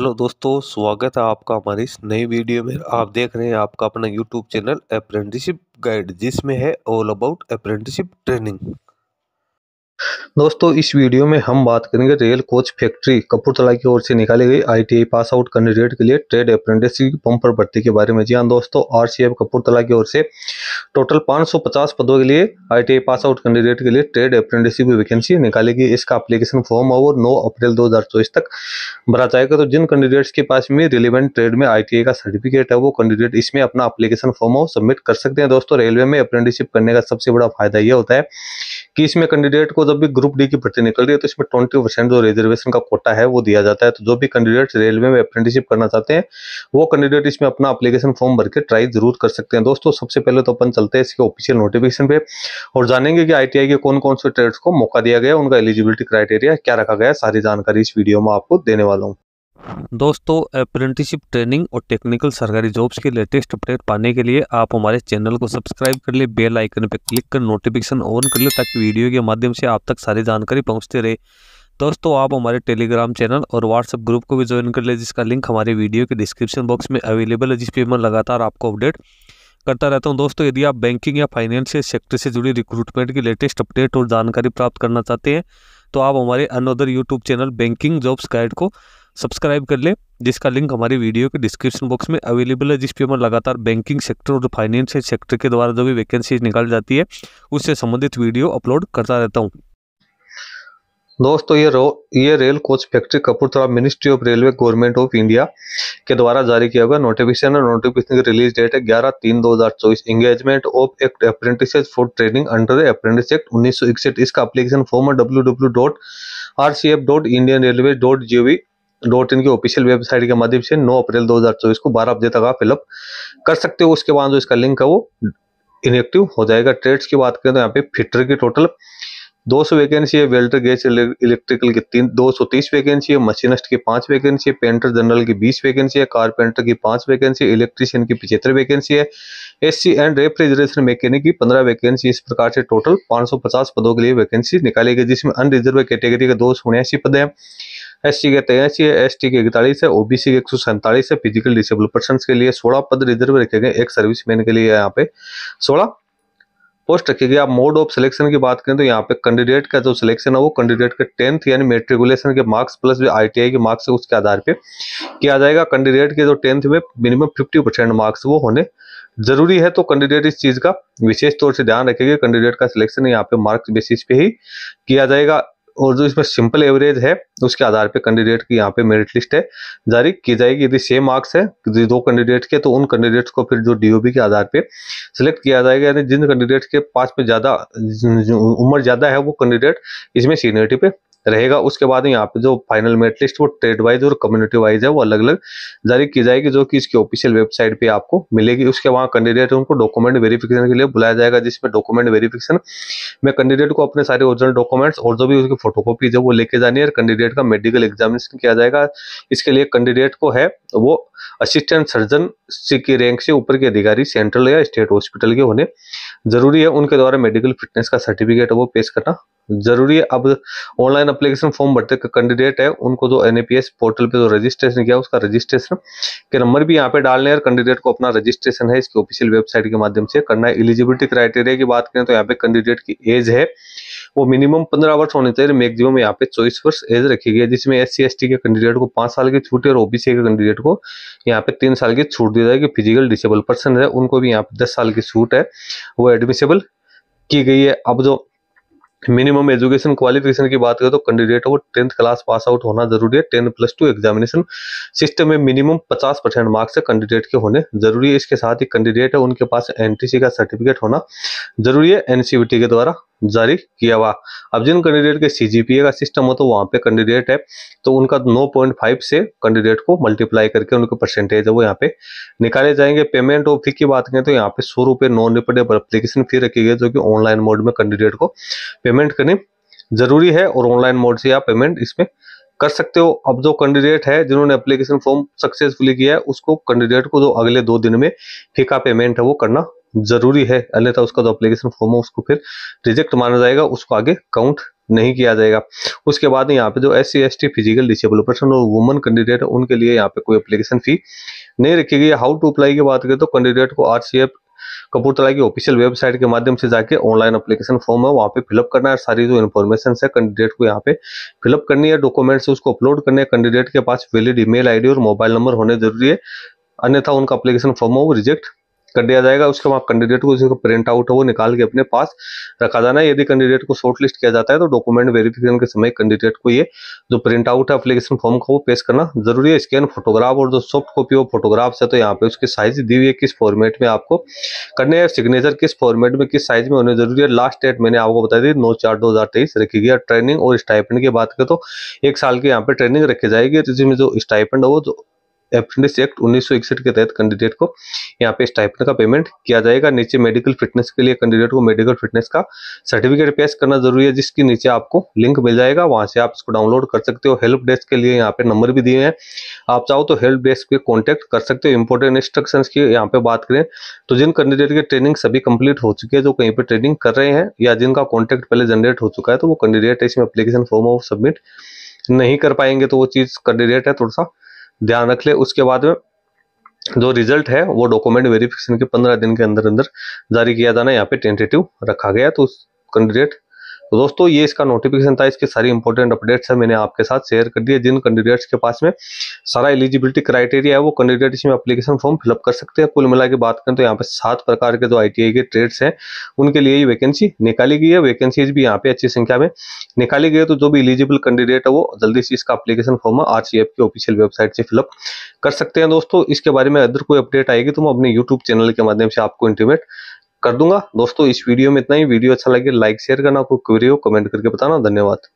hello दोस्तों स्वागत है आपका हमारे इस नई वीडियो में आप देख रहे हैं आपका अपना यूट्यूब चैनल अप्रेंटिसिप गाइड जिसमें है ऑल अबाउट अप्रेंटिसिप ट्रेनिंग दोस्तों इस वीडियो में हम बात करेंगे रेल कोच फैक्ट्री कपूरतला की ओर से निकाली गई आईटीआई पास आउट कैंडिडेट के लिए ट्रेड अप्रेंटिसशिप पंप पर भर्ती के बारे में जी हाँ दोस्तों आरसीएफ कपूरतला की ओर से टोटल 550 पदों के लिए आईटीआई पास आउट कैंडिडेट के लिए ट्रेड अप्रेंटिसशिप वैकेंसी निकाली गई इसका अप्लीकेशन फॉर्म और नौ अप्रैल दो तक भरा जाएगा तो जिन कैंडिडेट्स के पास में रिलेवेंट ट्रेड में आई का सर्टिफिकेट है वो कैंडिडेट इसमें अपना अप्लीकेशन फॉर्म और सबमिट कर सकते हैं दोस्तों रेलवे में अप्रेंटिसशिप करने का सबसे बड़ा फायदा यह होता है कि इसमें कैंडिडेट को मतलब भी ग्रुप डी की भर्ती निकल रही है तो इसमें ट्वेंटी परसेंट जो रिजर्वेशन का कोटा है वो दिया जाता है तो जो भी कैंडिडेट रेलवे में अप्रेंटिसिप करना चाहते हैं वो कैंडिडेट इसमें अपना अप्लीकेशन फॉर्म भर के ट्राई जरूर कर सकते हैं दोस्तों सबसे पहले तो अपन चलते हैं इसके ऑफिशियल नोटिफिकेशन पे और जानेंगे कि आई के कौन कौन से ट्रेड्स को मौका दिया गया उनका एलिजिबिलिटी क्राइटेरिया क्या रखा गया सारी जानकारी इस वीडियो में आपको देने वाला हूँ दोस्तों अप्रेंटिसिप ट्रेनिंग और टेक्निकल सरकारी जॉब्स के लेटेस्ट अपडेट पाने के लिए आप हमारे चैनल को सब्सक्राइब कर लिए बेल आइकन पर क्लिक कर नोटिफिकेशन ऑन कर ले ताकि वीडियो के माध्यम से आप तक सारी जानकारी पहुंचते रहे दोस्तों आप हमारे टेलीग्राम चैनल और व्हाट्सएप ग्रुप को भी ज्वाइन कर ले जिसका लिंक हमारे वीडियो के डिस्क्रिप्शन बॉक्स में अवेलेबल है जिसपे मैं लगातार आपको अपडेट करता रहता हूं दोस्तों यदि आप बैंकिंग या फाइनेंशियल सेक्टर से जुड़ी रिक्रूटमेंट की लेटेस्ट अपडेट और जानकारी प्राप्त करना चाहते हैं तो आप हमारे another YouTube channel banking jobs guide को सब्सक्राइब कर ले जिसका लिंक हमारे वीडियो के डिस्क्रिप्शन बॉक्स में अवेलेबल है जिस पे हम लगातार बैंकिंग सेक्टर और फाइनेंस सेक्टर के द्वारा जो भी वैकेंसीज निकाल जाती है उससे संबंधित वीडियो अपलोड करता रहता हूँ दोस्तों ये रो ये rail coach factory Kapurthala ministry of railway government of India के द्वारा जारी किया गया नोटिफिकेशन है नोटिफिकेशन की रिलीज डेट है 11 तीन 2024 engagement of act apprentice for training under apprentice act उन्नीस इसका application form W W dot R C F dot Indian railway dot G O V dot in की ऑफिशियल वेबसाइट के माध्यम से 9 अप्रैल 2024 को 12 बजे तक आप फिलअप कर सकते हो उसके बाद जो इसका लिंक है वो इनएक्टिव हो जाएगा ट्रेड्स की बात करें तो यहाँ पे फिटर की टोटल 200 वैकेंसी है वेल्डर गैस इलेक्ट्रिकल की तीन दो वैकेंसी है मशीनिस्ट की पांच वैकेंसी है पेंटर जनरल की बीस वैकेंसी है कारपेंटर की पांच वैकेंसी इलेक्ट्रीशियन की पिछहत्तर वैकेंसी है एससी एंड रेफ्रिजरेशन मैकेनिक की पंद्रह वैकेंसी इस प्रकार से टोटल पचास पदों के लिए वैकेंसी निकाली गई जिसमें अनरिजर्व कैटेगरी के दो पद हैं एस सी के तेरासी है एस टी के इकतालीस है ओबीसी के एक सौ सैंतालीस है फिजिकल डिसेबल पर्सन के लिए सोलह पद रिजर्व रखे गए एक सर्विस मैन के लिए यहाँ पे सोलह पोस्ट रखी गई आप मोड ऑफ सिलेक्शन की बात करें तो यहाँ पे कैंडिडेट का जो सिलेक्शन है वो कैंडिडेट के टेंथ यानी मेट्रिकुलेशन के मार्क्स प्लस जो आईटीआई के मार्क्स है उसके आधार पे किया जाएगा कैंडिडेट के जो टेंथ में मिनिमम फिफ्टी परसेंट मार्क्स वो होने जरूरी है तो कैंडिडेट इस चीज का विशेष तौर से ध्यान रखेगा कैंडिडेट का सिलेक्शन यहाँ पे मार्क्स बेसिस पे ही किया जाएगा और जो इसमें सिंपल एवरेज है उसके आधार पे कैंडिडेट की यहाँ पे मेरिट लिस्ट है जारी की जाएगी यदि सेम मार्क्स है यदि दो कैंडिडेट के तो उन कैंडिडेट्स को फिर जो डीओबी के आधार पे सिलेक्ट किया जाएगा यानी जिन कैंडिडेट के पास में ज़्यादा उम्र ज़्यादा है वो कैंडिडेट इसमें सीनियरिटी पे रहेगा उसके बाद यहाँ पे जो फाइनल मेरिट लिस्ट वो ट्रेड वाइज और कम्युनिटी वाइज है वो अलग अलग जारी की जाएगी जो कि इसकी ऑफिशियल वेबसाइट पे आपको मिलेगी उसके वहाँ कैंडिडेट उनको डॉक्यूमेंट वेरिफिकेशन के लिए बुलाया जाएगा जिसमें डॉक्यूमेंट वेरिफिकेशन में कैंडिडेट को अपने सारे ओरिजिनल डॉक्यूमेंट्स और जो भी उसकी फोटोकॉपीज है वो लेके जानी है कैंडिडेट का मेडिकल एग्जामिनेशन किया जाएगा इसके लिए कैंडिडेट को है वो असिस्टेंट सर्जन की रैंक से ऊपर के अधिकारी सेंट्रल या स्टेट हॉस्पिटल के होने जरूरी है उनके द्वारा मेडिकल फिटनेस का सर्टिफिकेट वो पेश करना जरूरी है अब ऑनलाइन अप्लीकेशन फॉर्म भरते कैंडिडेट है उनको जो एन पोर्टल पे जो रजिस्ट्रेशन किया उसका रजिस्ट्रेशन के नंबर भी यहाँ पे डालने हैं कैंडिडेट को अपना रजिस्ट्रेशन है इसकी ऑफिशियल वेबसाइट के माध्यम से करना है एलिजिबिलिटी क्राइटेरिया की बात करें तो यहाँ पे कैंडिडेट की एज है वो मिनिमम पंद्रह वर्ष होने चाहिए मैक्सिमम यहाँ पे चौबीस वर्ष एज रखी गई है जिसमें एस सी के कैंडिडेट को पांच साल की छूट है और ओबीसी के कैंडिडेट को यहाँ पे तीन साल की छूट दी जाएगी फिजिकल डिसेबल पर्सन है उनको भी यहाँ पे दस साल की छूट है वो एडमिसेबल की गई है अब जो मिनिमम एजुकेशन क्वालिफिकेशन की बात करें तो कैंडिडेट को टेंथ क्लास पास आउट होना जरूरी है ten plus two examination system में मिनिमम पचास परसेंट मार्क्स कैंडिडेट के होने जरूरी है इसके साथ ही कैंडिडेट है उनके पास एनटीसी का सर्टिफिकेट होना जरूरी है एनसीबीटी के द्वारा जारी किया हुआ अब जिन कैंडिडेट के सीजीपीए का सिस्टम हो तो वहां पे कैंडिडेट है तो उनका 9.5 से कैंडिडेट को मल्टीप्लाई करके उनके परसेंटेज है वो यहाँ पे निकाले जाएंगे पेमेंट और फी की बात करें तो यहाँ पे सौ रुपए नॉन रिफंडेबल अप्लीकेशन फी रखी गई जो कि ऑनलाइन मोड में कैंडिडेट को पेमेंट करनी जरूरी है और ऑनलाइन मोड से आप पेमेंट इसमें कर सकते हो अब जो कैंडिडेट है जिन्होंने एप्लीकेशन फॉर्म सक्सेसफुली किया है उसको कैंडिडेट को जो अगले दो दिन में फीका पेमेंट है वो करना जरूरी है अन्यथा उसका जो अप्लीकेशन फॉर्म है उसको फिर रिजेक्ट माना जाएगा उसको आगे काउंट नहीं किया जाएगा उसके बाद यहाँ पे जो S C S T physical disable person और वुमन कैंडिडेट है उनके लिए यहाँ पे कोई अप्लीकेशन फी नहीं रखी गई है हाउ टू अप्लाई की बात करें तो कैंडिडेट को आर सी एफ कपूरतला की ऑफिशियल वेबसाइट के माध्यम से जाके ऑनलाइन अप्लीकेशन फॉर्म है वहाँ पे फिलअप करना है सारी जो इन्फॉर्मेशन है कैंडिडेट को यहाँ पे फिलअप करनी है डॉक्यूमेंट्स उसको अपलोड करने कैंडिडेट के पास वैलिड ईमेल आईडी और मोबाइल नंबर होने जरूरी है अन्यथा उनका अप्लीकेशन फॉर्म है वो रिजेक्ट कर दिया जाएगा उसके बाद कैंडिडेट को जो प्रिंट आउट है वो निकाल के अपने पास रखा जाना है यदि कैंडिडेट को शॉर्ट लिस्ट किया जाता है तो डॉक्यूमेंट वेरिफिकेशन के समय कैंडिडेट को ये जो प्रिंट आउट है अप्लीकेशन फॉर्म का वो पेश करना जरूरी है स्कैन फोटोग्राफ और जो सॉफ्ट कॉपी ऑफ फोटोग्राफ है तो यहाँ पे उसकी साइज दी हुई है किस फॉर्मेट में आपको करने है सिग्नेचर किस फॉर्मेट में किस साइज में होने जरूरी है लास्ट डेट मैंने आपको बताई थी नौ चार दो रखी गई ट्रेनिंग और स्टाइपेंड की बात करें तो एक साल की यहाँ पे ट्रेनिंग रखी जाएगी जिसमें जो स्टाइपेंड है वो एप्रेंटिस एक्ट उन्नीस के तहत कैंडिडेट को यहाँ पे स्टाइपन का पेमेंट किया जाएगा नीचे मेडिकल फिटनेस के लिए कैंडिडेट को मेडिकल फिटनेस का सर्टिफिकेट पेश करना जरूरी है जिसके नीचे आपको लिंक मिल जाएगा वहां से आप इसको डाउनलोड कर सकते हो हेल्प डेस्क के लिए यहाँ पे नंबर भी दिए हैं आप चाहो तो हेल्प डेस्क पे कॉन्टेक्ट कर सकते हो इम्पोर्टेंट इंस्ट्रक्शन की यहाँ पे बात करें तो जिन कैंडिडेट की ट्रेनिंग सभी कंप्लीट हो चुकी है जो कहीं पर ट्रेनिंग कर रहे हैं या जिनका कॉन्टेक्ट पहले जनरेट हो चुका है तो वो कैंडिडेट इसमें अप्लीकेशन फॉर्म ऑफ सबमिट नहीं कर पाएंगे तो वो चीज़ कैंडिडेट है थोड़ा सा ध्यान रख ले उसके बाद में जो रिजल्ट है वो डॉक्यूमेंट वेरिफिकेशन के पंद्रह दिन के अंदर अंदर जारी किया जाना यहाँ पे टेंटेटिव रखा गया तो उस कैंडिडेट तो दोस्तों ये इसका नोटिफिकेशन था इसके सारी इंपॉर्टेंट अपडेट्स है मैंने आपके साथ शेयर कर दिए जिन कैंडिडेट्स के पास में सारा एलिजिबिलिटी क्राइटेरिया है वो कैंडिडेट इसमें अप्लीकेशन फॉर्म फिलअप कर सकते हैं कुल मिला के बात करें तो यहाँ पे सात प्रकार के जो आई के ट्रेड्स हैं उनके लिए ये वैकेंसी निकाली गई है वैकेंसीज भी यहाँ पे अच्छी संख्या में निकाली गई है तो जो भी एलिजिबल कैंडिडेट है वो जल्दी से इसका अप्लीकेशन फॉर्म आर की ऑफिशियल वेबसाइट से फिलअप कर सकते हैं दोस्तों इसके बारे में अदर कोई अपडेट आएगी तो मैं अपने यूट्यूब चैनल के माध्यम से आपको इंटीमेट कर दूंगा दोस्तों इस वीडियो में इतना ही वीडियो अच्छा लगे लाइक शेयर करना कोई क्वेरी हो कमेंट करके बताना धन्यवाद